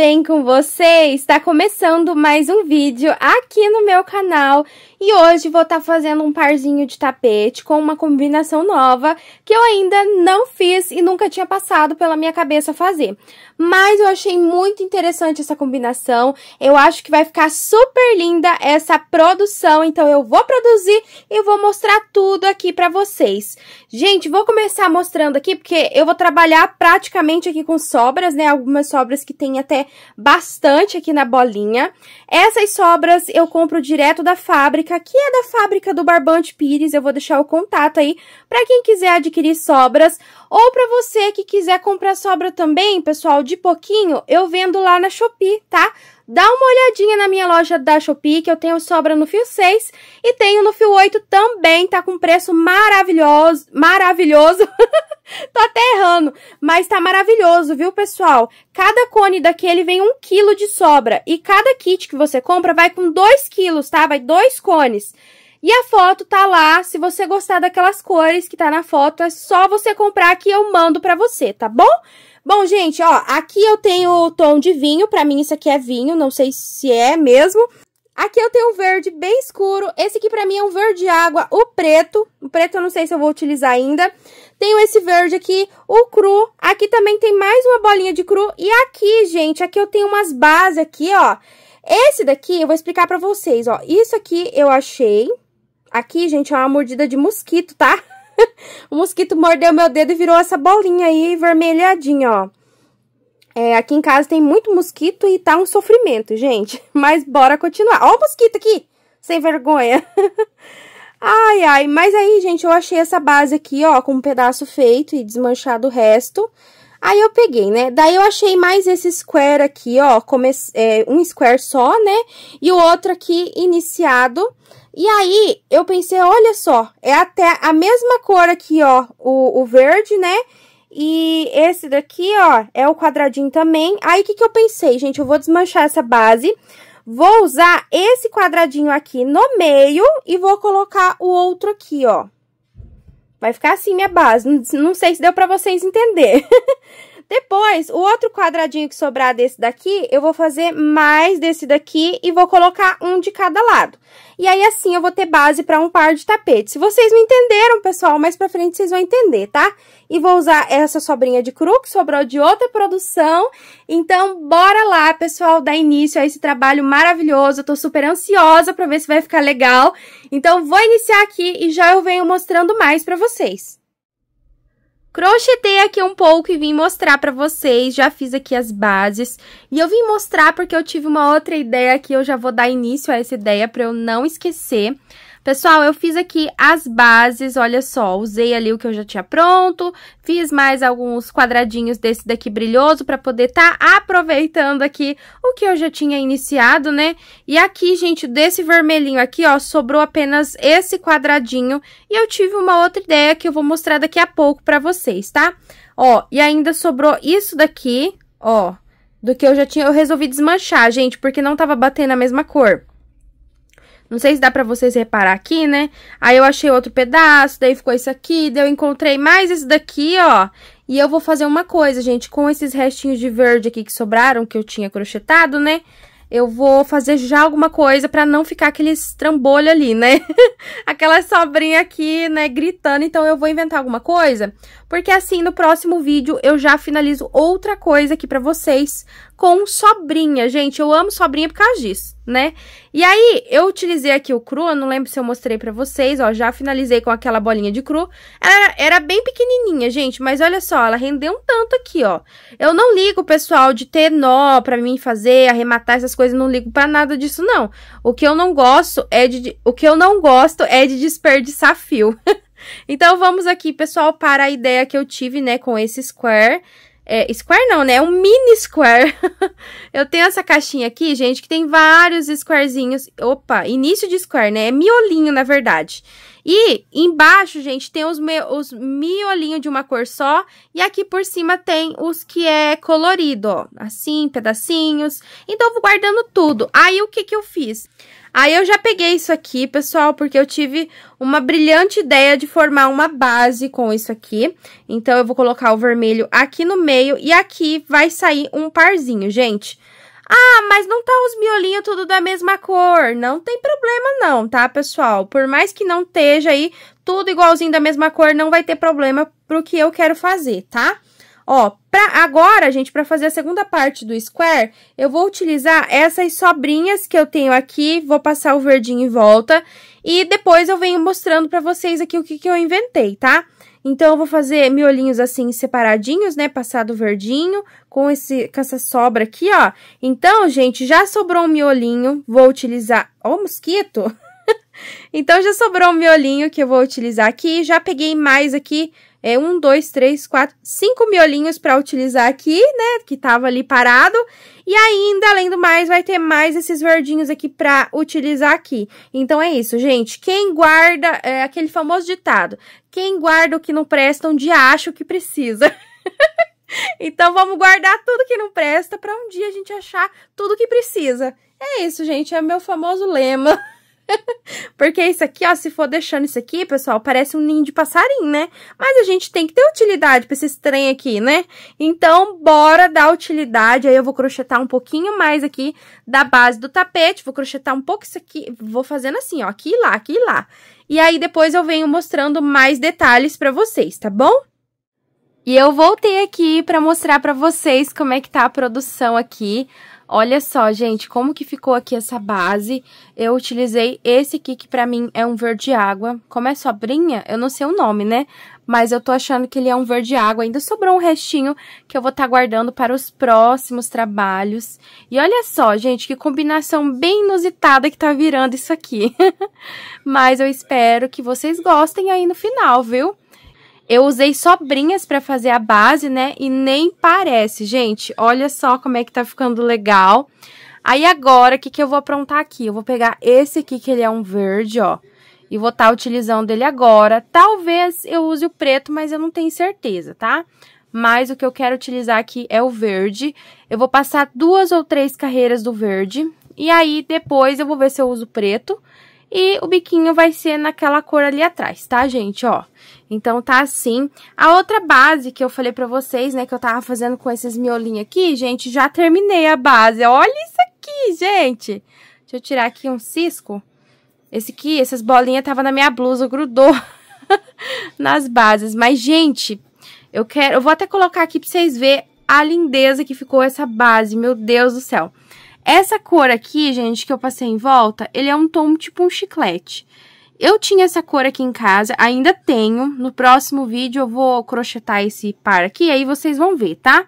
bem com vocês, Está começando mais um vídeo aqui no meu canal e hoje vou estar tá fazendo um parzinho de tapete com uma combinação nova que eu ainda não fiz e nunca tinha passado pela minha cabeça fazer. Mas eu achei muito interessante essa combinação. Eu acho que vai ficar super linda essa produção. Então eu vou produzir e vou mostrar tudo aqui pra vocês. Gente, vou começar mostrando aqui porque eu vou trabalhar praticamente aqui com sobras, né? Algumas sobras que tem até bastante aqui na bolinha. Essas sobras eu compro direto da fábrica, que é da fábrica do Barbante Pires. Eu vou deixar o contato aí pra quem quiser adquirir sobras ou para você que quiser comprar sobra também, pessoal, de pouquinho, eu vendo lá na Shopee, tá? Dá uma olhadinha na minha loja da Shopee, que eu tenho sobra no fio 6 e tenho no fio 8 também, tá com preço maravilhoso, maravilhoso. Tô até errando, mas tá maravilhoso, viu, pessoal? Cada cone daquele vem um quilo de sobra e cada kit que você compra vai com 2 quilos, tá? Vai dois cones. E a foto tá lá. Se você gostar daquelas cores que tá na foto, é só você comprar que eu mando pra você, tá bom? Bom, gente, ó, aqui eu tenho o tom de vinho. Pra mim isso aqui é vinho, não sei se é mesmo. Aqui eu tenho um verde bem escuro. Esse aqui pra mim é um verde água, o preto. O preto eu não sei se eu vou utilizar ainda. Tenho esse verde aqui, o cru. Aqui também tem mais uma bolinha de cru. E aqui, gente, aqui eu tenho umas bases aqui, ó. Esse daqui eu vou explicar pra vocês, ó. Isso aqui eu achei, Aqui, gente, é uma mordida de mosquito, tá? o mosquito mordeu meu dedo e virou essa bolinha aí, vermelhadinha, ó. É, aqui em casa tem muito mosquito e tá um sofrimento, gente. Mas bora continuar. Ó o mosquito aqui! Sem vergonha. ai, ai. Mas aí, gente, eu achei essa base aqui, ó, com um pedaço feito e desmanchado o resto. Aí eu peguei, né? Daí eu achei mais esse square aqui, ó, comece... É, um square só, né? E o outro aqui iniciado. E aí, eu pensei, olha só, é até a mesma cor aqui, ó, o, o verde, né? E esse daqui, ó, é o quadradinho também. Aí, o que que eu pensei, gente? Eu vou desmanchar essa base, vou usar esse quadradinho aqui no meio e vou colocar o outro aqui, ó. Vai ficar assim minha base, não, não sei se deu pra vocês entender. Depois, o outro quadradinho que sobrar desse daqui, eu vou fazer mais desse daqui e vou colocar um de cada lado. E aí, assim, eu vou ter base para um par de tapetes. Se vocês me entenderam, pessoal, mais pra frente vocês vão entender, tá? E vou usar essa sobrinha de cru, que sobrou de outra produção. Então, bora lá, pessoal, dar início a esse trabalho maravilhoso. Eu tô super ansiosa pra ver se vai ficar legal. Então, vou iniciar aqui e já eu venho mostrando mais pra vocês. Crochetei aqui um pouco e vim mostrar pra vocês, já fiz aqui as bases. E eu vim mostrar porque eu tive uma outra ideia aqui, eu já vou dar início a essa ideia pra eu não esquecer. Pessoal, eu fiz aqui as bases, olha só, usei ali o que eu já tinha pronto, fiz mais alguns quadradinhos desse daqui brilhoso para poder estar tá aproveitando aqui o que eu já tinha iniciado, né? E aqui, gente, desse vermelhinho aqui, ó, sobrou apenas esse quadradinho e eu tive uma outra ideia que eu vou mostrar daqui a pouco para vocês, tá? Ó, e ainda sobrou isso daqui, ó, do que eu já tinha, eu resolvi desmanchar, gente, porque não tava batendo a mesma cor. Não sei se dá para vocês reparar aqui, né? Aí eu achei outro pedaço, daí ficou isso aqui, daí eu encontrei mais esse daqui, ó. E eu vou fazer uma coisa, gente, com esses restinhos de verde aqui que sobraram, que eu tinha crochetado, né? Eu vou fazer já alguma coisa pra não ficar aquele trambolho ali, né? Aquela sobrinha aqui, né, gritando. Então, eu vou inventar alguma coisa porque assim no próximo vídeo eu já finalizo outra coisa aqui pra vocês com sobrinha. Gente, eu amo sobrinha por causa disso, né? E aí, eu utilizei aqui o cru, eu não lembro se eu mostrei pra vocês, ó, já finalizei com aquela bolinha de cru. Ela era bem pequenininha, gente, mas olha só, ela rendeu um tanto aqui, ó. Eu não ligo, pessoal, de ter nó pra mim fazer, arrematar essas coisas, não ligo pra nada disso, não. O que eu não gosto é de... O que eu não gosto é de desperdiçar fio. Então vamos aqui, pessoal, para a ideia que eu tive, né, com esse square. É, square não, né? É um mini square. eu tenho essa caixinha aqui, gente, que tem vários squarezinhos. Opa, início de square, né? É miolinho, na verdade. E embaixo, gente, tem os, os miolinhos de uma cor só. E aqui por cima tem os que é colorido, ó. Assim, pedacinhos. Então, eu vou guardando tudo. Aí, o que que eu fiz? Aí eu já peguei isso aqui, pessoal, porque eu tive uma brilhante ideia de formar uma base com isso aqui. Então, eu vou colocar o vermelho aqui no meio e aqui vai sair um parzinho, gente. Ah, mas não tá os miolinhos tudo da mesma cor. Não tem problema não, tá, pessoal? Por mais que não esteja aí tudo igualzinho da mesma cor, não vai ter problema pro que eu quero fazer, tá? Tá? Ó, pra agora, gente, para fazer a segunda parte do square, eu vou utilizar essas sobrinhas que eu tenho aqui, vou passar o verdinho em volta e depois eu venho mostrando para vocês aqui o que, que eu inventei, tá? Então, eu vou fazer miolinhos assim, separadinhos, né? Passado verdinho, com, esse, com essa sobra aqui, ó. Então, gente, já sobrou um miolinho, vou utilizar... Ó, oh, mosquito! então, já sobrou um miolinho que eu vou utilizar aqui. Já peguei mais aqui é, um, dois, três, quatro, cinco miolinhos para utilizar aqui, né? Que tava ali parado. E ainda, além do mais, vai ter mais esses verdinhos aqui para utilizar aqui. Então é isso, gente. Quem guarda, é aquele famoso ditado: quem guarda o que não presta, um dia acha o que precisa. então vamos guardar tudo que não presta para um dia a gente achar tudo que precisa. É isso, gente. É meu famoso lema. Porque isso aqui, ó, se for deixando isso aqui, pessoal, parece um ninho de passarinho, né? Mas a gente tem que ter utilidade pra esse trem aqui, né? Então, bora dar utilidade. Aí eu vou crochetar um pouquinho mais aqui da base do tapete. Vou crochetar um pouco isso aqui. Vou fazendo assim, ó, aqui e lá, aqui e lá. E aí, depois eu venho mostrando mais detalhes pra vocês, tá bom? E eu voltei aqui pra mostrar pra vocês como é que tá a produção aqui. Olha só, gente, como que ficou aqui essa base. Eu utilizei esse aqui, que pra mim é um verde água. Como é sobrinha, eu não sei o nome, né? Mas eu tô achando que ele é um verde água. Ainda sobrou um restinho que eu vou estar tá guardando para os próximos trabalhos. E olha só, gente, que combinação bem inusitada que tá virando isso aqui. Mas eu espero que vocês gostem aí no final, viu? Eu usei sobrinhas para fazer a base, né? E nem parece, gente. Olha só como é que tá ficando legal. Aí agora, o que, que eu vou aprontar aqui? Eu vou pegar esse aqui, que ele é um verde, ó. E vou estar tá utilizando ele agora. Talvez eu use o preto, mas eu não tenho certeza, tá? Mas o que eu quero utilizar aqui é o verde. Eu vou passar duas ou três carreiras do verde. E aí, depois eu vou ver se eu uso preto. E o biquinho vai ser naquela cor ali atrás, tá, gente? Ó, então tá assim. A outra base que eu falei pra vocês, né, que eu tava fazendo com esses miolinhos aqui, gente, já terminei a base. Olha isso aqui, gente! Deixa eu tirar aqui um cisco. Esse aqui, essas bolinhas tava na minha blusa, grudou nas bases. Mas, gente, eu quero... Eu vou até colocar aqui pra vocês verem a lindeza que ficou essa base. Meu Deus do céu! Essa cor aqui, gente, que eu passei em volta, ele é um tom tipo um chiclete. Eu tinha essa cor aqui em casa, ainda tenho. No próximo vídeo eu vou crochetar esse par aqui, aí vocês vão ver, tá?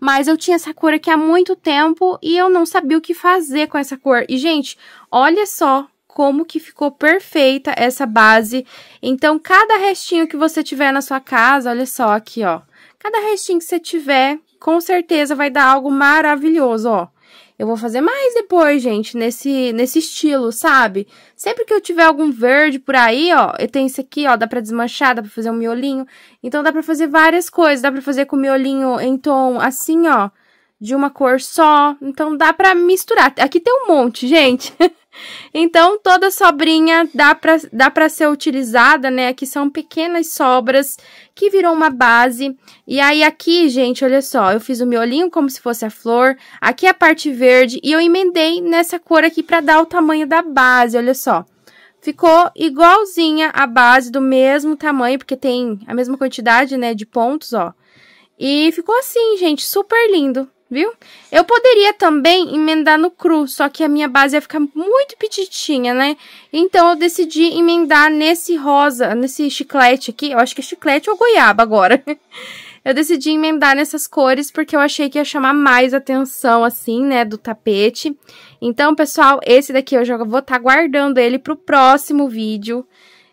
Mas eu tinha essa cor aqui há muito tempo e eu não sabia o que fazer com essa cor. E, gente, olha só como que ficou perfeita essa base. Então, cada restinho que você tiver na sua casa, olha só aqui, ó. Cada restinho que você tiver, com certeza vai dar algo maravilhoso, ó. Eu vou fazer mais depois, gente, nesse, nesse estilo, sabe? Sempre que eu tiver algum verde por aí, ó, eu tenho isso aqui, ó, dá pra desmanchar, dá pra fazer um miolinho. Então, dá pra fazer várias coisas. Dá pra fazer com miolinho em tom assim, ó, de uma cor só. Então, dá pra misturar. Aqui tem um monte, gente. Então, toda sobrinha dá para dá pra ser utilizada, né? Aqui são pequenas sobras que virou uma base. E aí, aqui, gente, olha só, eu fiz o miolinho como se fosse a flor. Aqui é a parte verde e eu emendei nessa cor aqui para dar o tamanho da base, olha só. Ficou igualzinha a base, do mesmo tamanho, porque tem a mesma quantidade, né, de pontos, ó. E ficou assim, gente, super lindo viu? Eu poderia também emendar no cru, só que a minha base ia ficar muito petitinha, né? Então eu decidi emendar nesse rosa, nesse chiclete aqui, eu acho que é chiclete ou goiaba agora. eu decidi emendar nessas cores porque eu achei que ia chamar mais atenção, assim, né, do tapete. Então, pessoal, esse daqui eu já vou estar tá guardando ele pro próximo vídeo.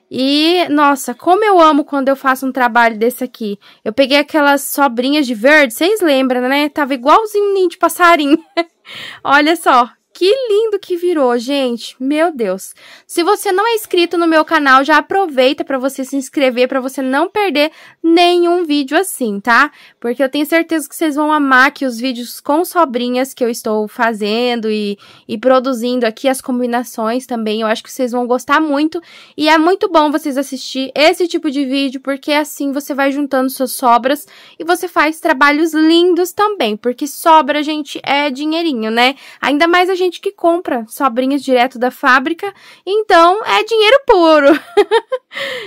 E, nossa, como eu amo quando eu faço um trabalho desse aqui. Eu peguei aquelas sobrinhas de verde, vocês lembram, né? Tava igualzinho um ninho de passarinho. Olha só, que lindo que virou, gente. Meu Deus. Se você não é inscrito no meu canal, já aproveita para você se inscrever, para você não perder nenhum vídeo assim, tá? Porque eu tenho certeza que vocês vão amar que os vídeos com sobrinhas que eu estou fazendo e, e produzindo aqui, as combinações também, eu acho que vocês vão gostar muito. E é muito bom vocês assistir esse tipo de vídeo, porque assim você vai juntando suas sobras e você faz trabalhos lindos também, porque sobra, gente, é dinheirinho, né? Ainda mais a gente gente que compra sobrinhas direto da fábrica, então é dinheiro puro.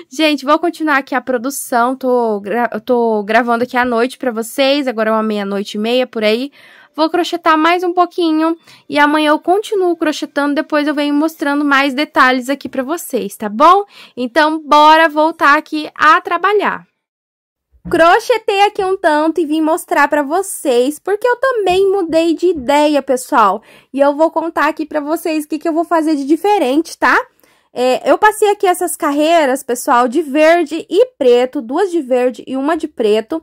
gente, vou continuar aqui a produção, tô, gra tô gravando aqui à noite para vocês, agora é uma meia-noite e meia por aí. Vou crochetar mais um pouquinho e amanhã eu continuo crochetando, depois eu venho mostrando mais detalhes aqui para vocês, tá bom? Então, bora voltar aqui a trabalhar. Crochetei aqui um tanto e vim mostrar pra vocês, porque eu também mudei de ideia, pessoal. E eu vou contar aqui pra vocês o que, que eu vou fazer de diferente, tá? É, eu passei aqui essas carreiras, pessoal, de verde e preto, duas de verde e uma de preto.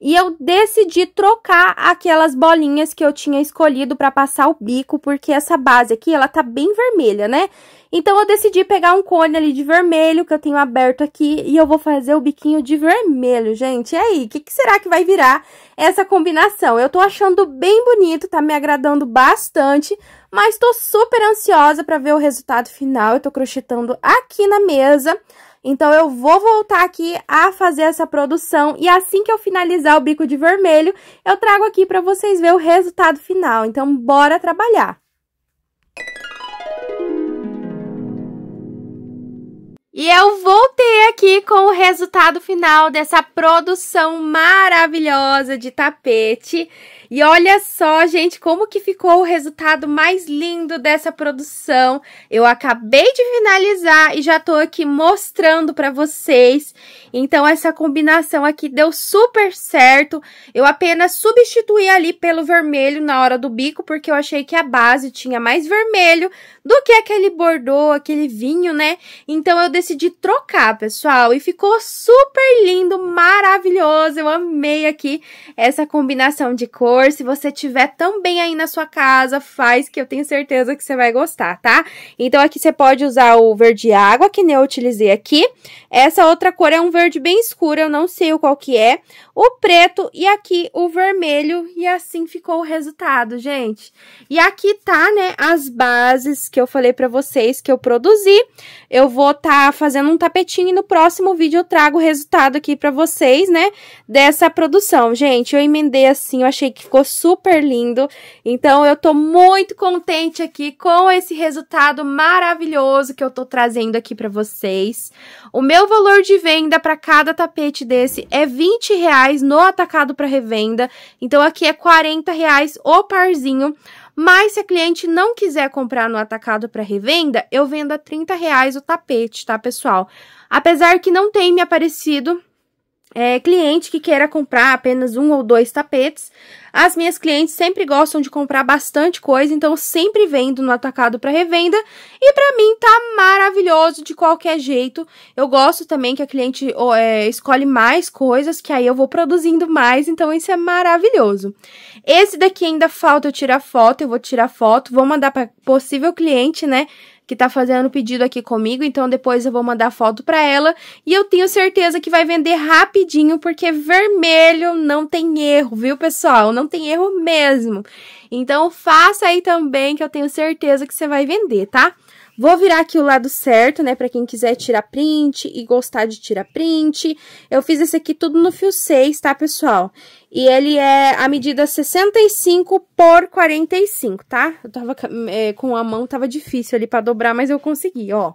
E eu decidi trocar aquelas bolinhas que eu tinha escolhido para passar o bico, porque essa base aqui, ela tá bem vermelha, né? Então, eu decidi pegar um cone ali de vermelho, que eu tenho aberto aqui, e eu vou fazer o biquinho de vermelho, gente. E aí, o que, que, será que vai virar essa combinação? Eu tô achando bem bonito, tá me agradando bastante, mas tô super ansiosa pra ver o resultado final. Eu tô crochetando aqui na mesa. Então, eu vou voltar aqui a fazer essa produção e assim que eu finalizar o bico de vermelho, eu trago aqui pra vocês ver o resultado final. Então, bora trabalhar! E eu voltei aqui com o resultado final dessa produção maravilhosa de tapete. E olha só, gente, como que ficou o resultado mais lindo dessa produção. Eu acabei de finalizar e já tô aqui mostrando para vocês. Então, essa combinação aqui deu super certo. Eu apenas substituí ali pelo vermelho na hora do bico, porque eu achei que a base tinha mais vermelho do que aquele bordô, aquele vinho, né? Então, eu decidi trocar, pessoal, e ficou super lindo, maravilhoso. Eu amei aqui essa combinação de cor. Se você tiver também aí na sua casa, faz que eu tenho certeza que você vai gostar, tá? Então aqui você pode usar o verde água, que nem eu utilizei aqui. Essa outra cor é um verde bem escuro, eu não sei o qual que é o preto e aqui o vermelho. E assim ficou o resultado, gente. E aqui tá, né, as bases que eu falei pra vocês que eu produzi. Eu vou tá fazendo um tapetinho e no próximo vídeo eu trago o resultado aqui pra vocês, né, dessa produção. Gente, eu emendei assim, eu achei que ficou super lindo. Então, eu tô muito contente aqui com esse resultado maravilhoso que eu tô trazendo aqui pra vocês. O meu valor de venda pra cada tapete desse é 20 reais reais no atacado para revenda. Então aqui é 40 reais o parzinho. Mas se a cliente não quiser comprar no atacado para revenda, eu vendo a 30 reais o tapete, tá, pessoal? Apesar que não tem me aparecido é, cliente que queira comprar apenas um ou dois tapetes. As minhas clientes sempre gostam de comprar bastante coisa, então eu sempre vendo no atacado para revenda. E para mim tá maravilhoso de qualquer jeito. Eu gosto também que a cliente é, escolhe mais coisas, que aí eu vou produzindo mais, então isso é maravilhoso. Esse daqui ainda falta eu tirar foto, eu vou tirar foto, vou mandar para possível cliente, né? que tá fazendo pedido aqui comigo, então depois eu vou mandar foto para ela e eu tenho certeza que vai vender rapidinho porque vermelho não tem erro, viu, pessoal? Não tem erro mesmo. Então faça aí também que eu tenho certeza que você vai vender, tá? Vou virar aqui o lado certo, né, pra quem quiser tirar print e gostar de tirar print. Eu fiz esse aqui tudo no fio 6, tá, pessoal? E ele é a medida 65 por 45, tá? Eu tava hum, é, com a mão, tava difícil ali pra dobrar, mas eu consegui, ó.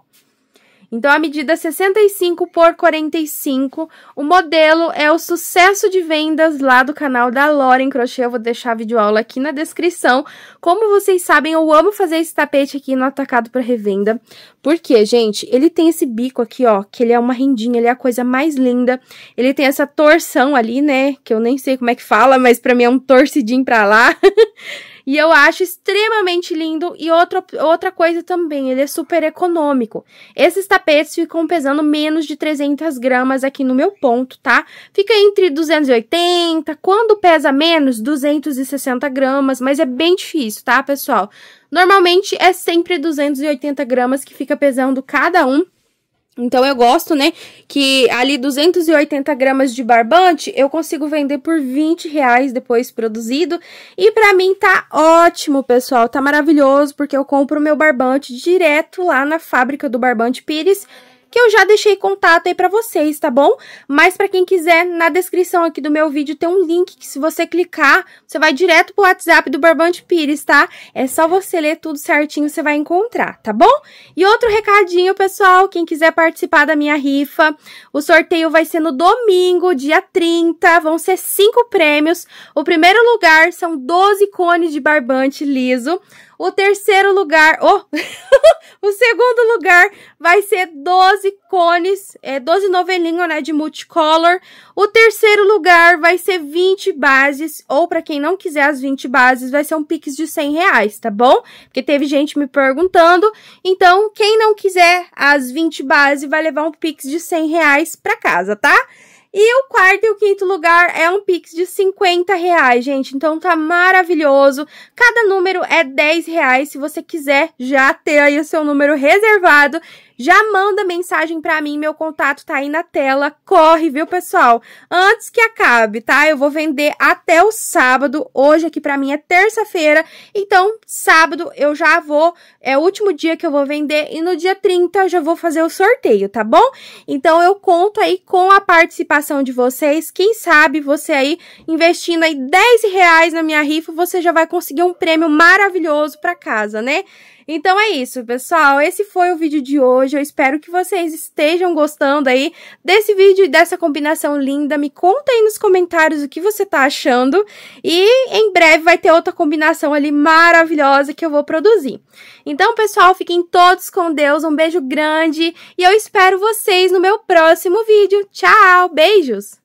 Então, a medida 65 é por 45, o modelo é o sucesso de vendas lá do canal da Lauren Crochê. Eu vou deixar a videoaula aqui na descrição. Como vocês sabem, eu amo fazer esse tapete aqui no atacado para revenda. Porque, gente, ele tem esse bico aqui, ó, que ele é uma rendinha, ele é a coisa mais linda. Ele tem essa torção ali, né, que eu nem sei como é que fala, mas pra mim é um torcidinho pra lá. E eu acho extremamente lindo. E outra, outra coisa também, ele é super econômico. Esses tapetes ficam pesando menos de 300 gramas aqui no meu ponto, tá? Fica entre 280, quando pesa menos, 260 gramas, mas é bem difícil, tá, pessoal? Normalmente é sempre 280 gramas que fica pesando cada um. Então eu gosto, né, que ali 280 gramas de barbante eu consigo vender por 20 reais depois produzido. E pra mim tá ótimo, pessoal, tá maravilhoso, porque eu compro meu barbante direto lá na fábrica do Barbante Pires que eu já deixei contato aí para vocês, tá bom? Mas para quem quiser, na descrição aqui do meu vídeo tem um link que se você clicar, você vai direto pro WhatsApp do Barbante Pires, tá? É só você ler tudo certinho, você vai encontrar, tá bom? E outro recadinho, pessoal, quem quiser participar da minha rifa, o sorteio vai ser no domingo, dia 30, vão ser cinco prêmios. O primeiro lugar são 12 cones de barbante liso. O terceiro lugar, oh, o segundo lugar vai ser 12 cones, é 12 novelinhos, né, de multicolor. O terceiro lugar vai ser 20 bases, ou para quem não quiser as 20 bases, vai ser um pix de 100 reais, tá bom? Porque teve gente me perguntando. Então, quem não quiser as 20 bases, vai levar um pix de 100 reais pra casa, tá? E o quarto e o quinto lugar é um Pix de 50 reais, gente. Então tá maravilhoso. Cada número é 10 reais. Se você quiser já ter aí o seu número reservado, já manda mensagem para mim, meu contato tá aí na tela. Corre, viu, pessoal? Antes que acabe, tá? Eu vou vender até o sábado. Hoje aqui para mim é terça-feira, então sábado eu já vou, é o último dia que eu vou vender e no dia 30 eu já vou fazer o sorteio, tá bom? Então eu conto aí com a participação de vocês. Quem sabe você aí investindo aí 10 reais na minha rifa, você já vai conseguir um prêmio maravilhoso para casa, né? Então é isso, pessoal. Esse foi o vídeo de hoje. Eu espero que vocês estejam gostando aí desse vídeo e dessa combinação linda. Me conta aí nos comentários o que você tá achando. E em breve vai ter outra combinação ali maravilhosa que eu vou produzir. Então, pessoal, fiquem todos com Deus. Um beijo grande e eu espero vocês no meu próximo vídeo. Tchau, beijos!